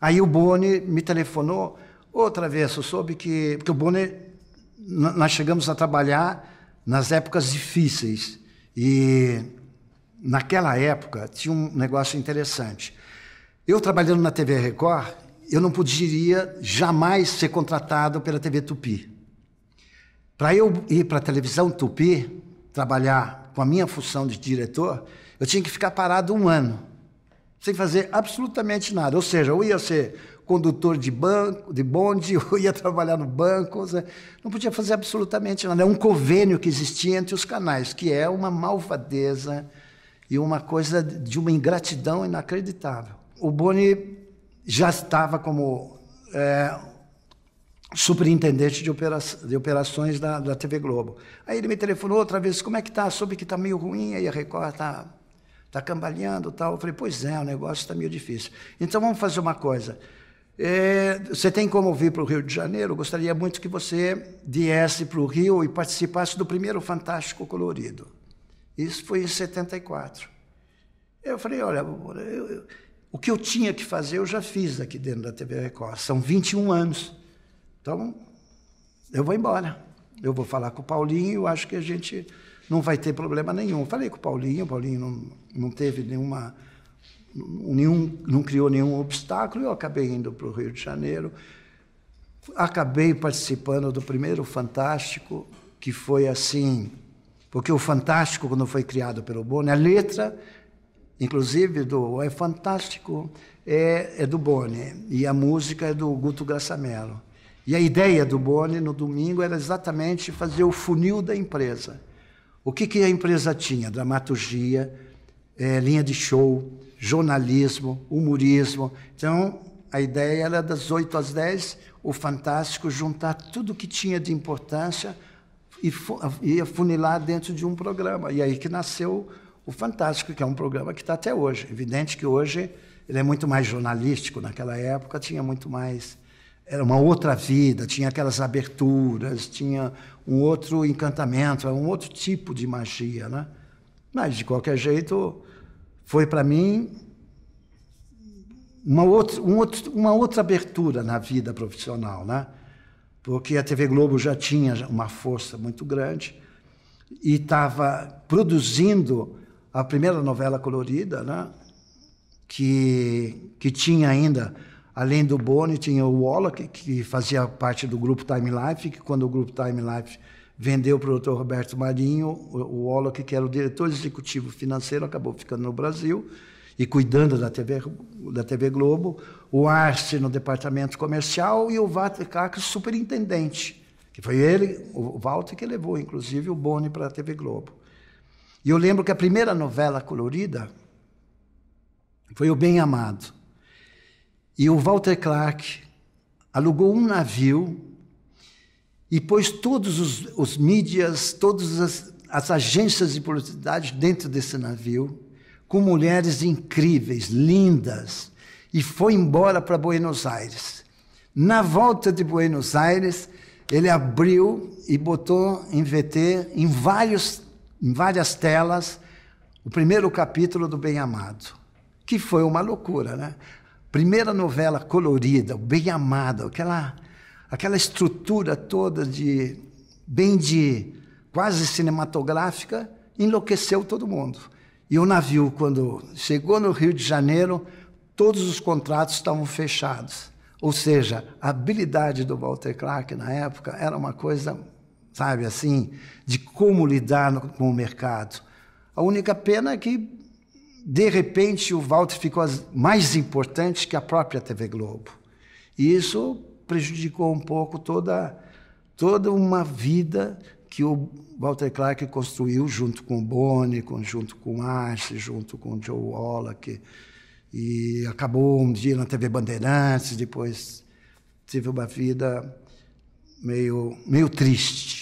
Aí o Boni me telefonou, outra vez, eu soube que. Porque o Boni, nós chegamos a trabalhar nas épocas difíceis. E naquela época tinha um negócio interessante. Eu trabalhando na TV Record, eu não poderia jamais ser contratado pela TV Tupi. Para eu ir para a televisão Tupi, trabalhar com a minha função de diretor, eu tinha que ficar parado um ano sem fazer absolutamente nada. Ou seja, eu ia ser condutor de banco, de bonde, eu ia trabalhar no banco, não podia fazer absolutamente nada. É um convênio que existia entre os canais, que é uma malvadeza e uma coisa de uma ingratidão inacreditável. O Boni já estava como é, superintendente de, opera de operações da, da, TV Globo. Aí ele me telefonou outra vez, como é que tá? Soube que tá meio ruim, aí a Record tá está cambaleando tal. Eu falei, pois é, o negócio está meio difícil. Então vamos fazer uma coisa. É, você tem como vir para o Rio de Janeiro? Eu gostaria muito que você viesse para o Rio e participasse do primeiro Fantástico Colorido. Isso foi em 74. Eu falei, olha, eu, eu, o que eu tinha que fazer eu já fiz aqui dentro da TV Record. São 21 anos. Então, eu vou embora. Eu vou falar com o Paulinho, acho que a gente não vai ter problema nenhum. Falei com o Paulinho, o Paulinho não, não teve nenhuma. Nenhum, não criou nenhum obstáculo e eu acabei indo para o Rio de Janeiro. Acabei participando do primeiro Fantástico, que foi assim. Porque o Fantástico, quando foi criado pelo Boni, a letra, inclusive, do É Fantástico é, é do Boni e a música é do Guto Graçamelo. E a ideia do Boni no domingo era exatamente fazer o funil da empresa. O que, que a empresa tinha? Dramaturgia, é, linha de show, jornalismo, humorismo. Então, a ideia era das 8 às 10, o Fantástico juntar tudo que tinha de importância e, e afunilar dentro de um programa. E aí que nasceu o Fantástico, que é um programa que está até hoje. Evidente que hoje ele é muito mais jornalístico. Naquela época tinha muito mais era uma outra vida, tinha aquelas aberturas, tinha um outro encantamento, um outro tipo de magia, né? Mas de qualquer jeito foi para mim uma outra, um outro, uma outra abertura na vida profissional, né? Porque a TV Globo já tinha uma força muito grande e estava produzindo a primeira novela colorida, né? Que, que tinha ainda Além do Boni, tinha o Wallach, que fazia parte do grupo Time Life, que quando o grupo Time Life vendeu para o doutor Roberto Marinho, o Wallach, que era o diretor executivo financeiro, acabou ficando no Brasil e cuidando da TV, da TV Globo, o Arce no departamento comercial e o Walter Cacos, superintendente, que foi ele, o Walter, que levou, inclusive, o Boni para a TV Globo. E eu lembro que a primeira novela colorida foi O Bem Amado. E o Walter Clark alugou um navio e pôs todos os, os mídias, todas as, as agências de publicidade dentro desse navio, com mulheres incríveis, lindas, e foi embora para Buenos Aires. Na volta de Buenos Aires, ele abriu e botou em VT, em, vários, em várias telas, o primeiro capítulo do Bem Amado, que foi uma loucura, né? Primeira novela colorida, bem amada, aquela, aquela estrutura toda de bem de quase cinematográfica, enlouqueceu todo mundo. E o navio, quando chegou no Rio de Janeiro, todos os contratos estavam fechados. Ou seja, a habilidade do Walter Clark na época era uma coisa, sabe assim, de como lidar no, com o mercado. A única pena é que de repente, o Walter ficou mais importante que a própria TV Globo. E isso prejudicou um pouco toda, toda uma vida que o Walter Clark construiu junto com o Boni, junto com o Ash, junto com o Joe Wallach. E acabou um dia na TV Bandeirantes, depois teve uma vida meio, meio triste.